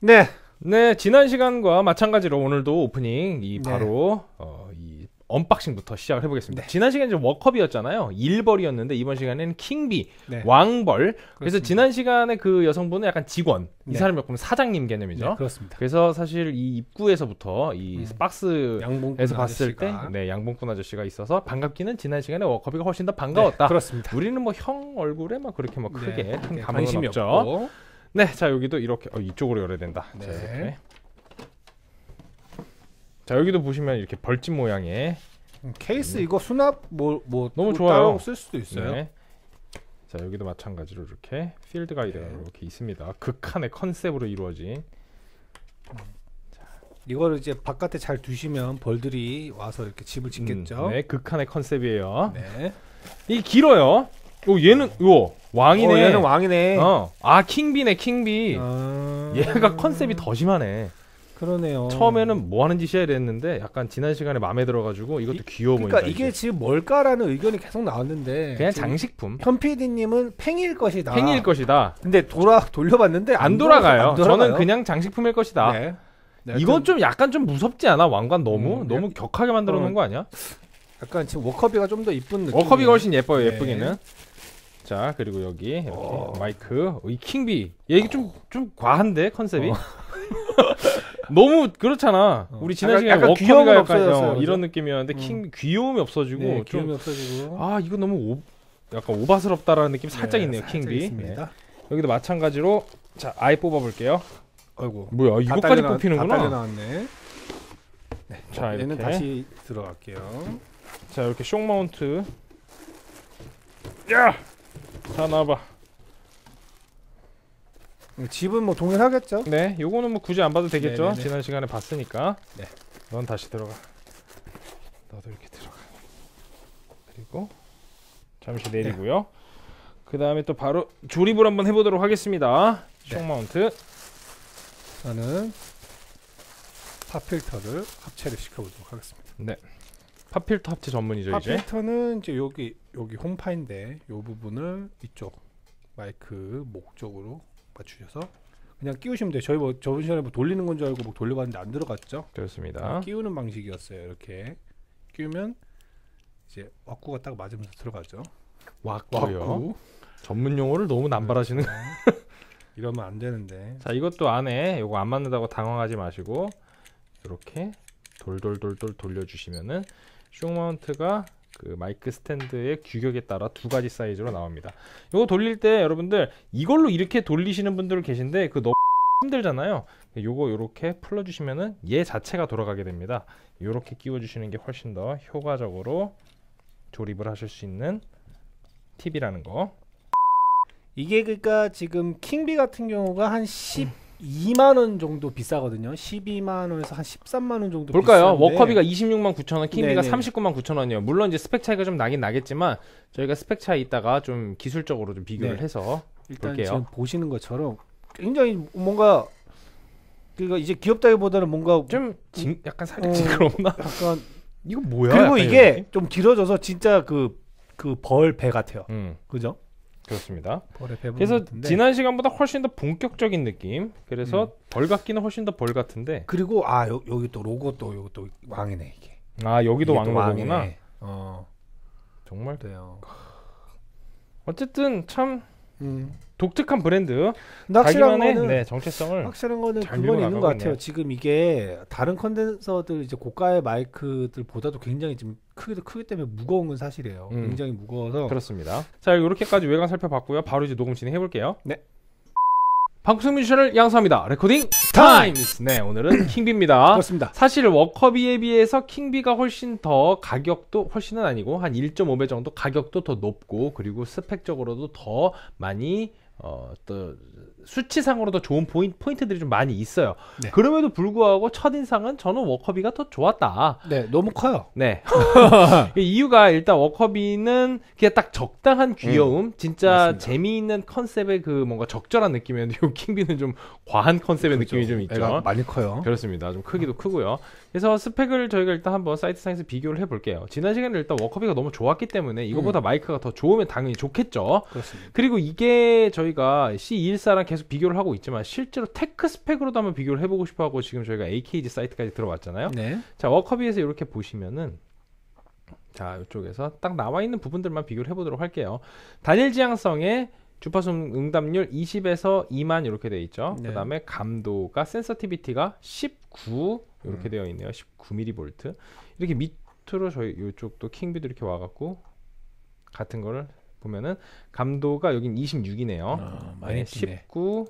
네. 네, 지난 시간과 마찬가지로 오늘도 오프닝 이 네. 바로 네. 어, 이 언박싱부터 시작을 해보겠습니다. 네. 지난 시간에 워커비였잖아요 일벌이었는데 이번 시간에는 킹비, 네. 왕벌. 그렇습니다. 그래서 지난 시간에 그 여성분은 약간 직원, 네. 이 사람이 보면 사장님 개념이죠. 네, 그렇습니다. 그래서 사실 이 입구에서부터 이 음. 박스에서 봤을 아저씨가. 때, 네, 양봉꾼 아저씨가 있어서 반갑기는 지난 시간에 워커비가 훨씬 더 네, 반가웠다. 그렇습니다. 우리는 뭐 형 얼굴에 막 뭐 그렇게 막 뭐 크게 큰 감흥이 없죠. 없고. 네, 자 여기도 이렇게 어, 이쪽으로 열어야 된다. 네. 자, 이렇게. 자 여기도 보시면 이렇게 벌집 모양의 음, 케이스 이거 수납 뭐뭐 뭐 너무 뭐 좋아요. 쓸 수도 있어요. 네. 자 여기도 마찬가지로 이렇게 필드 가이드가 네. 이렇게 있습니다. 극한의 컨셉으로 이루어진. 자. 이거를 이제 바깥에 잘 두시면 벌들이 와서 이렇게 집을 짓겠죠. 음, 네, 극한의 컨셉이에요. 네. 이 길어요. 어 얘는 요 왕이네. 어, 얘는 왕이네. 어. 아 킹비네 킹비. 아... 얘가 컨셉이 더 심하네. 그러네요. 처음에는 뭐 하는 짓이야 이랬는데 약간 지난 시간에 마음에 들어가지고 이것도 귀여워 그러니까 보인다. 그러니까 이게 지금 뭘까라는 의견이 계속 나왔는데 그냥 장식품. 현 PD님은 팽일 것이다. 팽일 것이다. 근데 돌아 돌려봤는데 안, 안, 돌아가요. 안 저는 그냥 장식품일 것이다. 네. 네, 이건 좀 약간 좀 무섭지 않아 왕관 너무 음, 너무 네. 격하게 만들어 놓은 어. 거 아니야? 약간 지금 워커비가 좀 더 이쁜 느낌. 워커비 훨씬 예뻐요 예쁘기는. 네. 자 그리고 여기 이렇게 어. 마이크 이 킹비 얘기좀 좀 과한데 컨셉이 어. 너무 그렇잖아 어. 우리 지난 약간- 시간에 약간 귀여움은 가 없어졌어요, 어, 그죠? 이런 느낌이었는데 음. 킹 귀여움이 없어지고 네, 여움이 없어지고 아이건 너무 오, 약간 오바스럽다라는 느낌 살짝 네, 있네요 살짝 킹비 있습니다. 네. 여기도 마찬가지로 자 아이 뽑아볼게요 아이고 뭐야 이거까지 뽑히는구나 딸려 나왔네. 네, 자 얘는 이렇게 다시 들어갈게요. 자 이렇게 쇽 마운트 야 사나봐 집은 뭐 동일하겠죠? 네 요거는 뭐 굳이 안 봐도 되겠죠? 네네네. 지난 시간에 봤으니까 네넌 다시 들어가 너도 이렇게 들어가 그리고 잠시 내리고요 네. 그 다음에 또 바로 조립을 한번 해보도록 하겠습니다 네. 마운트 나는 팝필터를 합체를 시켜보도록 하겠습니다 네 팝필터 합체 전문이죠 팝필터는 이제 팝필터는 이제 여기 여기 홈파인데 이 부분을 이쪽 마이크 목적으로 맞추셔서 그냥 끼우시면 돼요. 저희 뭐 저번 시간에 뭐 돌리는 건 줄 알고 뭐 돌려봤는데 안 들어갔죠? 그렇습니다. 아, 끼우는 방식이었어요. 이렇게 끼우면 이제 왁구가 딱 맞으면서 들어가죠. 왁구요. 전문 용어를 너무 남발하시는. 네. 이러면 안 되는데. 자 이것도 안에 이거 안 맞는다고 당황하지 마시고 이렇게 돌돌돌돌 돌려주시면은 슝 마운트가 그 마이크 스탠드의 규격에 따라 두 가지 사이즈로 나옵니다. 이거 돌릴 때 여러분들 이걸로 이렇게 돌리시는 분들 계신데 그 너무 힘들잖아요. 요거 요렇게 풀러주시면은 얘 자체가 돌아가게 됩니다. 요렇게 끼워주시는 게 훨씬 더 효과적으로 조립을 하실 수 있는 팁이라는 거. 이게 그니까 지금 킹비 같은 경우가 한 10. 2만원 정도 비싸거든요. 12만원에서 한 13만원 정도 볼까요? 비싼데. 워커비가 26만 9천원, 킹비가 네네. 39만 9천원이에요. 물론 이제 스펙 차이가 좀 나긴 나겠지만 저희가 스펙 차이 있다가 좀 기술적으로 좀 비교를 네. 해서 일단 볼게요. 지금 보시는 것처럼 굉장히 뭔가 그러니까 이제 귀엽다기보다는 뭔가 좀 징, 약간 살짝 어, 징그럽나? 약간 이거 뭐야? 그리고 이게 이렇좀 길어져서 진짜 그 그 벌 배 같아요. 음. 그죠? 그렇습니다. 그래서 같은데. 지난 시간보다 훨씬 더 본격적인 느낌. 그래서 음. 벌 같기는 훨씬 더 벌 같은데. 그리고 아 요, 여기 또 로고 또 여기 또 왕이네 이게. 아 여기도 왕로구나 어. 정말 돼요. 어쨌든 참 음. 독특한 브랜드. 확실한 거는 네, 정체성을 확실한 거는 그건 있는 것 같아요. 지금 이게 다른 컨덴서들 이제 고가의 마이크들보다도 굉장히 좀 크기도 크기 때문에 무거운 건 사실이에요. 음. 굉장히 무거워서 그렇습니다. 자 이렇게까지 외관 살펴봤고요. 바로 이제 녹음 진행해 볼게요. 네. 방송 뮤지션을 양성합니다. 레코딩 타임스. 네, 오늘은 킹비입니다. 그렇습니다. 사실 워커비에 비해서 킹비가 훨씬 더 가격도 훨씬은 아니고 한 1.5배 정도 가격도 더 높고 그리고 스펙적으로도 더 많이 어또 수치상으로도 좋은 포인, 포인트들이 좀 많이 있어요. 네. 그럼에도 불구하고 첫인상은 저는 워커비가 더 좋았다. 네, 너무 커요. 네. 그 이유가 일단 워커비는 그냥 딱 적당한 귀여움, 음, 진짜 맞습니다. 재미있는 컨셉의 그 뭔가 적절한 느낌이었는데, 요 킹비는 좀 과한 컨셉의 그렇죠. 느낌이 좀 있죠. 많이 커요. 그렇습니다. 좀 크기도 음. 크고요. 그래서 스펙을 저희가 일단 한번 사이트상에서 비교를 해볼게요. 지난 시간에 일단 워커비가 너무 좋았기 때문에 이거보다 음. 마이크가 더 좋으면 당연히 좋겠죠. 그렇습니다. 그리고 이게 저희가 C214랑 계속 계속 비교를 하고 있지만 실제로 테크 스펙으로도 한번 비교를 해보고 싶어하고 지금 저희가 AKG 사이트까지 들어왔잖아요. 네. 자 워커비에서 이렇게 보시면은 자 이쪽에서 딱 나와 있는 부분들만 비교를 해보도록 할게요. 단일 지향성의 주파수 응답률 20에서 2만 이렇게 돼 있죠. 네. 그다음에 감도가 센서티비티가 19 이렇게 음. 되어 있네요. 19mV 이렇게 밑으로 저희 이쪽도 킹비도 이렇게 와갖고 같은 거를 보면은 감도가 여긴 26이네요. 아, 많이 네, 19,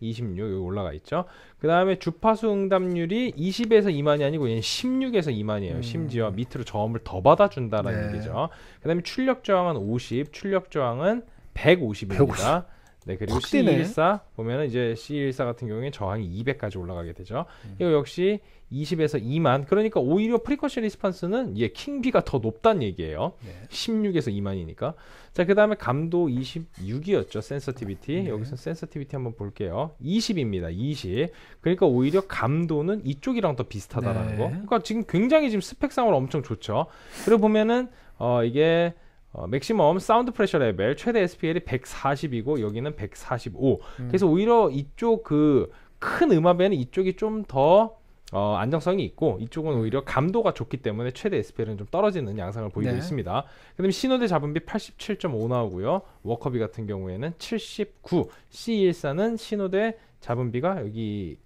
26 여기 올라가 있죠. 그 다음에 주파수 응답률이 20에서 2만이 아니고 얘는 16에서 2만이에요. 음. 심지어 밑으로 저음을 더 받아준다라는 네. 얘기죠. 그 다음에 출력 저항은 50, 출력 저항은 150입니다. 150. 네, 그리고 C14 보면은 이제 C14 같은 경우에 저항이 200까지 올라가게 되죠. 음. 이거 역시 20에서 2만. 그러니까 오히려 프리커션 리스판스는 예, 킹비가 더 높단 얘기예요. 네. 16에서 2만이니까. 자, 그다음에 감도 26이었죠. 센서티비티. 네. 여기서 센서티비티 한번 볼게요. 20입니다. 20. 그러니까 오히려 감도는 이쪽이랑 더 비슷하다라는 네. 거. 그러니까 지금 굉장히 지금 스펙상으로 엄청 좋죠. 그리고 보면은 어 이게 어, 맥시멈 사운드 프레셔 레벨 최대 SPL이 140이고 여기는 145. 음. 그래서 오히려 이쪽 그 큰 음압에는 이쪽이 좀더 어, 안정성이 있고 이쪽은 오히려 감도가 좋기 때문에 최대 SPL은 좀 떨어지는 양상을 보이고 네. 있습니다. 그다음 신호대 잡음비 87.5 나오고요. 워커비 같은 경우에는 79, C14는 신호대 잡음비가 여기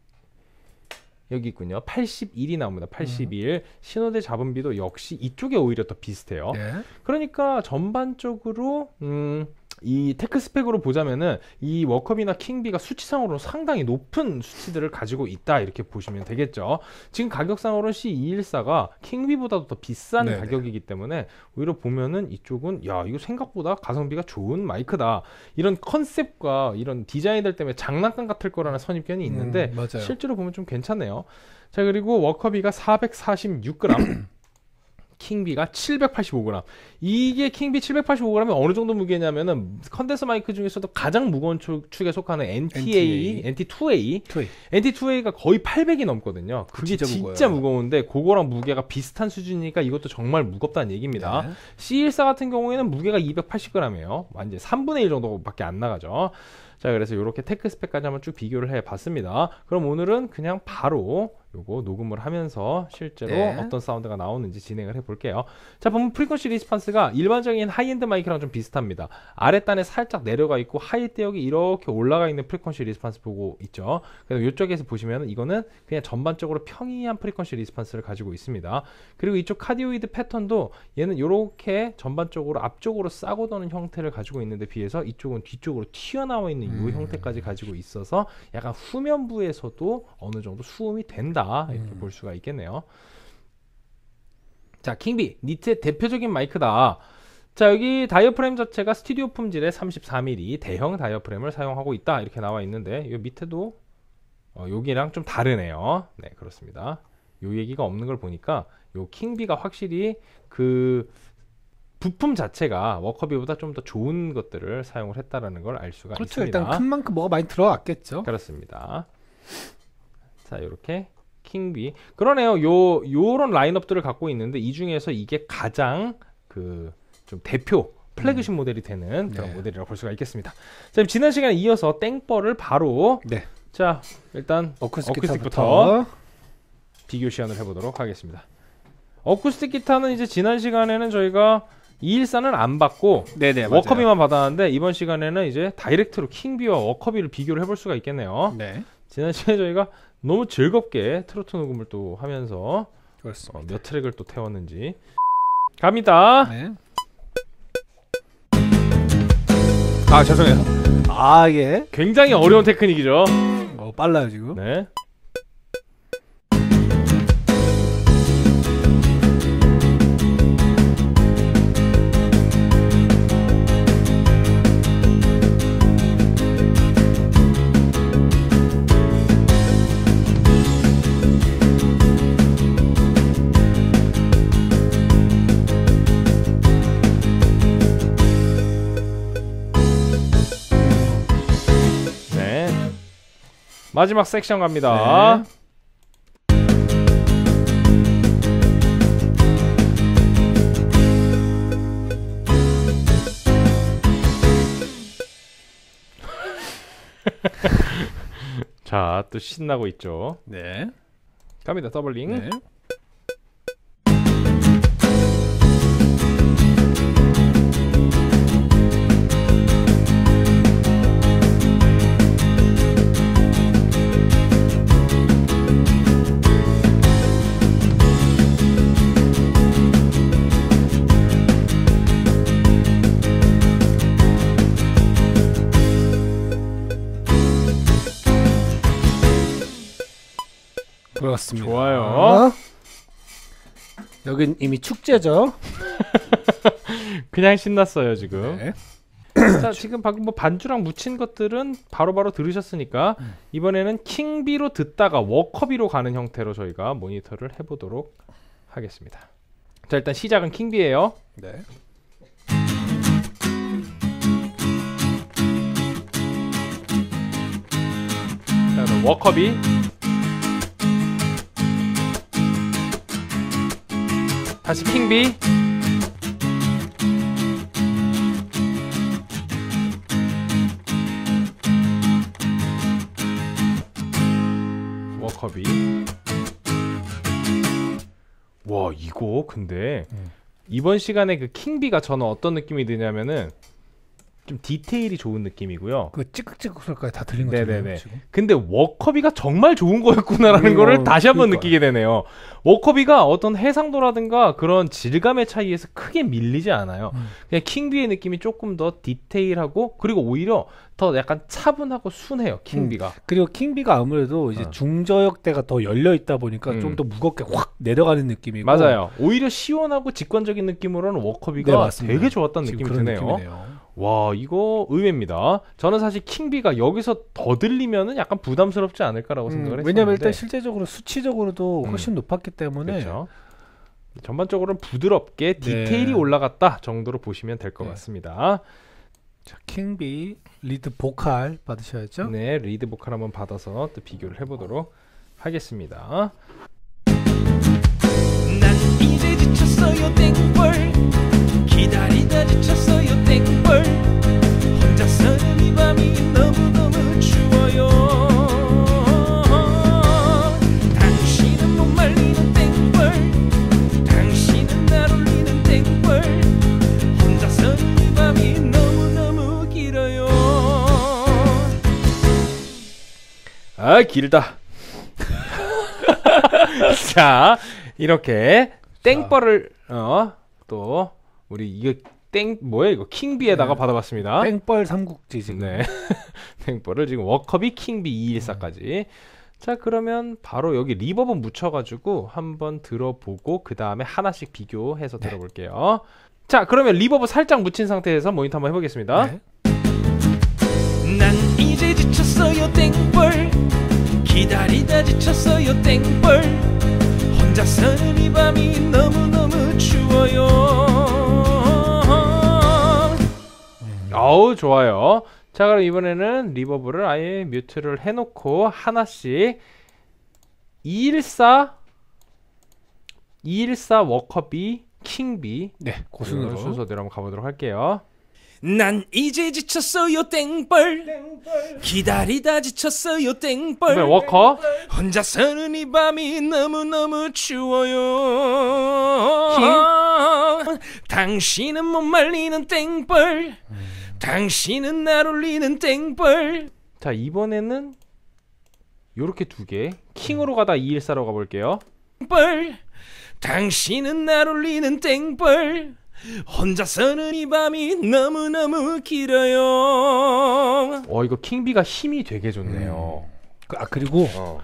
여기 있군요. 81이 나옵니다. 81. 음. 신호대 잡음비도 역시 이쪽에 오히려 더 비슷해요. 네. 그러니까 전반적으로 음이 테크 스펙으로 보자면은 이워커이나 킹비가 수치상으로는 상당히 높은 수치들을 가지고 있다 이렇게 보시면 되겠죠. 지금 가격상으로는 C214가 e 킹비보다도 더 비싼 네네. 가격이기 때문에 오히려 보면은 이쪽은 야 이거 생각보다 가성비가 좋은 마이크다 이런 컨셉과 이런 디자인들 때문에 장난감 같을 거라는 선입견이 있는데 음, 실제로 보면 좀 괜찮네요. 자 그리고 워커비가 446g 킹비가 785g. 이게 킹비 785g이 어느 정도 무게냐면은 컨덴서 마이크 중에서도 가장 무거운 축에 속하는 NTA, NT, 2 a NT2A가 거의 800이 넘거든요. 그게 진짜, 진짜 무거운데 그거랑 무게가 비슷한 수준이니까 이것도 정말 무겁다는 얘기입니다. 네. C14 같은 경우에는 무게가 280g이에요. 완전 3분의 1 정도밖에 안 나가죠. 자, 그래서 이렇게 테크 스펙까지 한번 쭉 비교를 해 봤습니다. 그럼 오늘은 그냥 바로 요거 녹음을 하면서 실제로 네. 어떤 사운드가 나오는지 진행을 해볼게요. 자, 보면 프리퀀시 리스판스가 일반적인 하이엔드 마이크랑 좀 비슷합니다. 아랫단에 살짝 내려가 있고 하이 대역이 이렇게 올라가 있는 프리퀀시 리스판스 보고 있죠. 그래서 이쪽에서 보시면 이거는 그냥 전반적으로 평이한 프리퀀시 리스판스를 가지고 있습니다. 그리고 이쪽 카디오이드 패턴도 얘는 이렇게 전반적으로 앞쪽으로 싸고 도는 형태를 가지고 있는데 비해서 이쪽은 뒤쪽으로 튀어나와 있는 이 음. 형태까지 가지고 있어서 약간 후면부에서도 어느 정도 수음이 된다. 한다 이렇게 음. 볼 수가 있겠네요. 자 킹비 니트의 대표적인 마이크다. 자 여기 다이어프램 자체가 스튜디오 품질의 34mm 대형 다이어프램을 사용하고 있다 이렇게 나와 있는데 이 밑에도 어, 여기랑 좀 다르네요. 네 그렇습니다. 요 얘기가 없는 걸 보니까 요 킹비가 확실히 그 부품 자체가 워커비보다 좀 더 좋은 것들을 사용을 했다라는 걸 알 수가 그렇죠, 있습니다. 그렇죠. 일단 큰 만큼 뭐가 많이 들어왔겠죠. 그렇습니다. 자, 이렇게 킹비. 그러네요. 요 요런 라인업들을 갖고 있는데 이 중에서 이게 가장 그 좀 대표 플래그십 음. 모델이 되는 그런 네. 모델이라고 볼 수가 있겠습니다. 자, 지난 시간에 이어서 땡벌을 바로 네. 자, 일단 어쿠스틱 기타부터 비교 시연을 해 보도록 하겠습니다. 어쿠스틱 기타는 이제 지난 시간에는 저희가 214는 안 받고 네네, 네, 워커비만 받았는데 이번 시간에는 이제 다이렉트로 킹비와 워커비를 비교를 해볼 수가 있겠네요. 네. 지난 시간에 저희가 너무 즐겁게 트로트 녹음을 또 하면서 어, 몇 트랙을 또 태웠는지 갑니다. 네. 아 죄송해요. 아 예. 굉장히 어려운 테크닉이죠. 어 빨라요 지금. 네. 마지막 섹션 갑니다. 네. 자, 또 신나고 있죠. 네. 갑니다. 더블링. 네. 들어갔습니다. 좋아요. 아. 여긴 이미 축제죠. 그냥 신났어요 지금. 네. 자 지금 방금 뭐 반주랑 묻힌 것들은 바로바로 바로 들으셨으니까 음. 이번에는 킹비로 듣다가 워커비로 가는 형태로 저희가 모니터를 해보도록 하겠습니다. 자 일단 시작은 킹비예요. 네. 자, 워커비. 다시 킹비 워커비 와 이거 근데 음. 이번 시간에 그 킹비가 저는 어떤 느낌이 드냐면은 좀 디테일이 좋은 느낌이고요. 그 찌극찌극 소리까지 다 들린 거잖요 네네네. 지금. 근데 워커비가 정말 좋은 거였구나라는 거를 다시 한번 그러니까. 느끼게 되네요. 워커비가 어떤 해상도라든가 그런 질감의 차이에서 크게 밀리지 않아요. 음. 그냥 킹비의 느낌이 조금 더 디테일하고 그리고 오히려 더 약간 차분하고 순해요. 킹비가. 음. 그리고 킹비가 아무래도 이제 어. 중저역대가 더 열려 있다 보니까 좀더 음. 무겁게 확 내려가는 느낌이고 맞아요. 오히려 시원하고 직관적인 느낌으로는 워커비가 네, 되게 좋았다는 느낌이 드네요. 느낌이네요. 와 이거 의외입니다. 저는 사실 킹비가 여기서 더 들리면은 약간 부담스럽지 않을까라고 음, 생각을 했는데 왜냐면 일단 실제적으로 수치적으로도 음. 훨씬 음. 높았기 때문에 그렇죠. 전반적으로는 부드럽게 네. 디테일이 네. 올라갔다 정도로 보시면 될것 네. 같습니다. 자, 킹비 리드 보컬 받으셔야죠. 네, 리드 보컬 한번 받아서 또 비교를 해보도록 하겠습니다. 기다리다 지쳤어요 땡벌 혼자서는 이 밤이 너무너무 추워요 당신은 못 말리는 땡벌 당신은 날 울리는 땡벌 혼자서는 이 밤이 너무너무 길어요 아 길다 자 이렇게 땡벌을 어또 우리 이게 땡 뭐야 이거 킹비에다가 네. 받아봤습니다. 땡벌 삼국지 지금. 네. 땡벌을 지금 워커비 킹비 214까지. 음. 자 그러면 바로 여기 리버브 묻혀가지고 한번 들어보고 그 다음에 하나씩 비교해서 네. 들어볼게요. 자 그러면 리버브 살짝 묻힌 상태에서 모니터 한번 해보겠습니다. 네. 난 이제 지쳤어요 땡벌 기다리다 지쳤어요 땡벌 혼자서는 이 밤이 너무너무 추워요 아우 좋아요 자 그럼 이번에는 리버브를 아예 뮤트를 해놓고 하나씩 214 214 워커비 킹비 네 고순으로 순서대로 한번 가보도록 할게요 난 이제 지쳤어요 땡벌, 땡벌. 기다리다 지쳤어요 땡벌 네, 워커 혼자서는 이 밤이 너무너무 추워요 킹? 당신은 못 말리는 땡벌 음. 당신은 날 울리는 땡벌 자 이번에는 요렇게 두 개 킹으로 가다 214로 가볼게요 땡벌 당신은 날 울리는 땡벌 혼자서는 이 밤이 너무너무 길어요 어 이거 킹비가 힘이 되게 좋네요 음. 그, 아 그리고 어.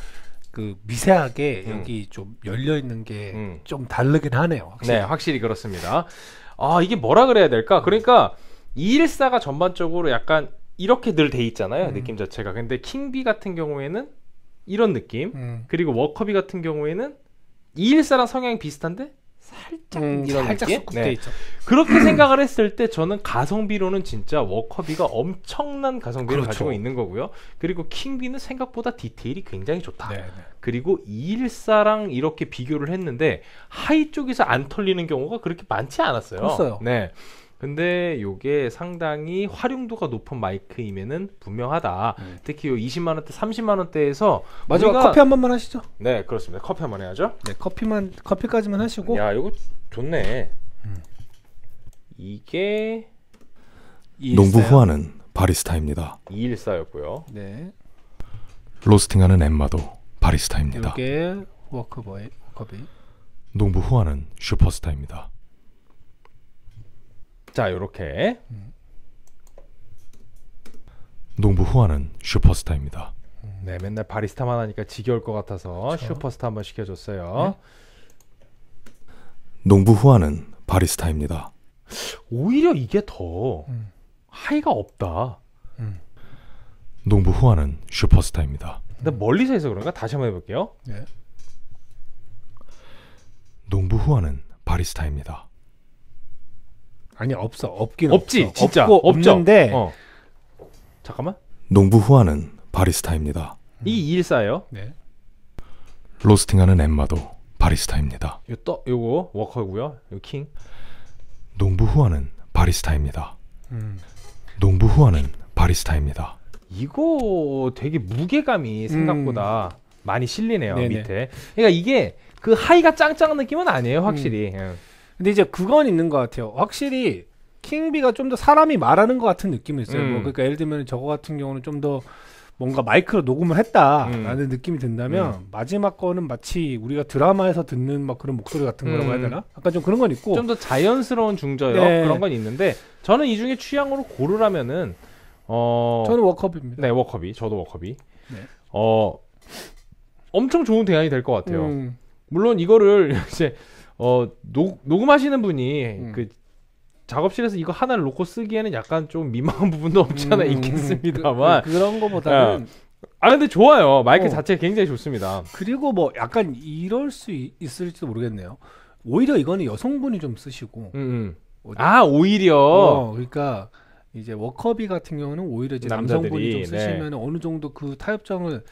그 미세하게 음. 여기 좀 열려 있는 게좀 음. 다르긴 하네요. 확실히. 네, 확실히 그렇습니다. 아 이게 뭐라 그래야 될까? 그러니까 214가 전반적으로 약간 이렇게 늘 돼 있잖아요. 음. 느낌 자체가. 근데 킹비 같은 경우에는 이런 느낌. 음. 그리고 워커비 같은 경우에는 214랑 성향이 비슷한데 살짝 음, 이런 살짝 느낌? 네. 있죠. 그렇게 생각을 했을 때 저는 가성비로는 진짜 워커비가 엄청난 가성비를 그렇죠. 가지고 있는 거고요. 그리고 킹비는 생각보다 디테일이 굉장히 좋다. 네네. 네. 그리고 214랑 이렇게 비교를 했는데 하이 쪽에서 안 털리는 경우가 그렇게 많지 않았어요. 없어요. 네. 근데 요게 상당히 활용도가 높은 마이크임에는 분명하다. 음. 특히 요 20만 원대, 30만 원대에서 마지막 우리가... 커피 한 번만 하시죠. 네, 그렇습니다. 커피 한 번 해야죠. 네, 커피만 커피까지만 하시고. 야, 이거 좋네. 음. 이게 농부 후아는 바리스타입니다. 214였고요. 네. 로스팅하는 엠마도 바리스타입니다. 이게 워크버의 커비 농부 후아는 슈퍼스타입니다. 자, 요렇게. 농부 후아는 슈퍼스타입니다. 네, 맨날 바리스타만 하니까 지겨울 것 같아서 그쵸? 슈퍼스타 한번 시켜줬어요. 네. 농부 후아는 바리스타입니다. 오히려 이게 더 음. 하이가 없다. 음. 농부 후아는 슈퍼스타입니다. 근데 멀리서 해서 그런가? 다시 한번 해볼게요. 네. 농부 후아는 바리스타입니다. 아니 없어 없긴 없지 없어. 진짜 없고 없죠. 없는데 어. 잠깐만 농부 후아는 바리스타입니다. 이2 1예요 네. 로스팅하는 엠마도 바리스타입니다. 요 떠, 요거 워커고요. 요 킹. 농부 후아는 바리스타입니다. 음. 농부 후아는 바리스타입니다. 이거 되게 무게감이 음. 생각보다 음. 많이 실리네요 네네. 밑에. 그러니까 이게 그 하이가 짱짱한 느낌은 아니에요 확실히. 음. 예. 근데 이제 그건 있는 것 같아요. 확실히 킹비가 좀 더 사람이 말하는 것 같은 느낌이 있어요. 뭐 음. 뭐 그러니까 예를 들면 저거 같은 경우는 좀 더 뭔가 마이크로 녹음을 했다라는 음. 느낌이 든다면 음. 마지막 거는 마치 우리가 드라마에서 듣는 막 그런 목소리 같은 거라고 해야 음. 되나? 약간 좀 그런 건 있고 좀 더 자연스러운 중저요 네. 그런 건 있는데 저는 이 중에 취향으로 고르라면은 어 저는 워커비입니다. 네 워커비 저도 워커비 네. 어 엄청 좋은 대안이 될 것 같아요. 음. 물론 이거를 이제 어 녹, 녹음하시는 분이 음. 그 작업실에서 이거 하나를 놓고 쓰기에는 약간 좀 민망한 부분도 없지 않아 음, 음, 음. 있겠습니다만 그, 그 런 거보다는 예. 아 근데 좋아요 마이크 어. 자체 가 굉장히 좋습니다 그리고 뭐 약간 이럴 수 있, 을지도 모르겠네요 오히려 이거는 여성분이 좀 쓰시고 음. 어, 아 오히려 어, 그러니까 이제 워커비 같은 경우는 오히려 이제 남성분이 남자들이, 좀 쓰시면 네. 어느 정도 그타협장을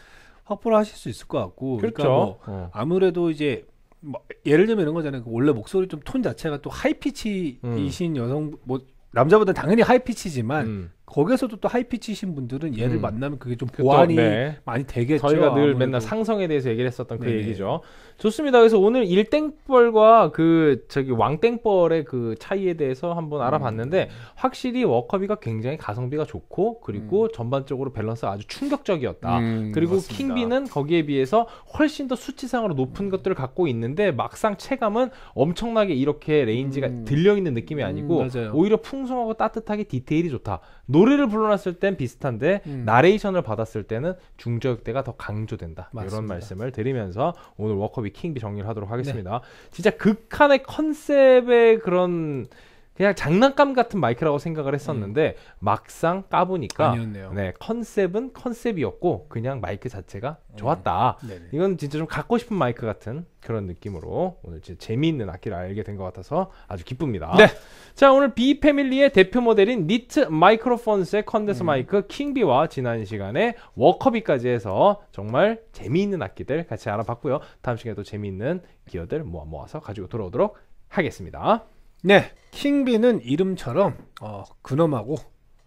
확보를 하실 수 있을 것 같고 그러니까 그렇죠. 그러니까 뭐 어. 아무래도 이제 뭐, 예를 들면 이런 거잖아요. 그 원래 목소리 좀 톤 자체가 또 하이피치이신 음. 여성 뭐 남자보다 당연히 하이피치지만 음. 거기서도 또 하이피치신 분들은 얘를 음. 만나면 그게 좀 보완이 네. 많이 되겠죠. 저희가 늘 아무래도. 맨날 상성에 대해서 얘기를 했었던 그 네네. 얘기죠. 좋습니다. 그래서 오늘 일땡벌과 그 저기 왕땡벌의 그 차이에 대해서 한번 음. 알아봤는데 음. 확실히 워커비가 굉장히 가성비가 좋고 그리고 음. 전반적으로 밸런스가 아주 충격적이었다. 음, 그리고 맞습니다. 킹비는 거기에 비해서 훨씬 더 수치상으로 높은 음. 것들을 갖고 있는데 막상 체감은 엄청나게 이렇게 레인지가 들려 있는 느낌이 아니고 오히려 풍성하고 따뜻하게 디테일이 좋다. 노래를 불러놨을 땐 비슷한데 음. 나레이션을 받았을 때는 중저역대가 더 강조된다. 맞습니다. 이런 말씀을 드리면서 오늘 워커비 킹비 정리를 하도록 네. 하겠습니다. 네. 진짜 극한의 컨셉의 그런 그냥 장난감 같은 마이크라고 생각을 했었는데 음. 막상 까보니까 아니었네요. 네 컨셉은 컨셉이었고 그냥 마이크 자체가 음. 좋았다. 음. 이건 진짜 좀 갖고 싶은 마이크 같은 그런 느낌으로 오늘 진짜 재미있는 악기를 알게 된 것 같아서 아주 기쁩니다. 네. 자 오늘 B 패밀리의 대표 모델인 니트 마이크로폰스의 컨덴서 음. 마이크 킹비와 지난 시간에 워커비까지 해서 정말 재미있는 악기들 같이 알아봤고요. 다음 시간에도 재미있는 기어들 모아 모아서 가지고 돌아오도록 하겠습니다. 네, 킹비는 이름처럼 어, 근엄하고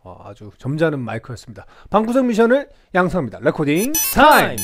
어, 아주 점잖은 마이크였습니다. 방구석 미션을 양성합니다. 레코딩 타임!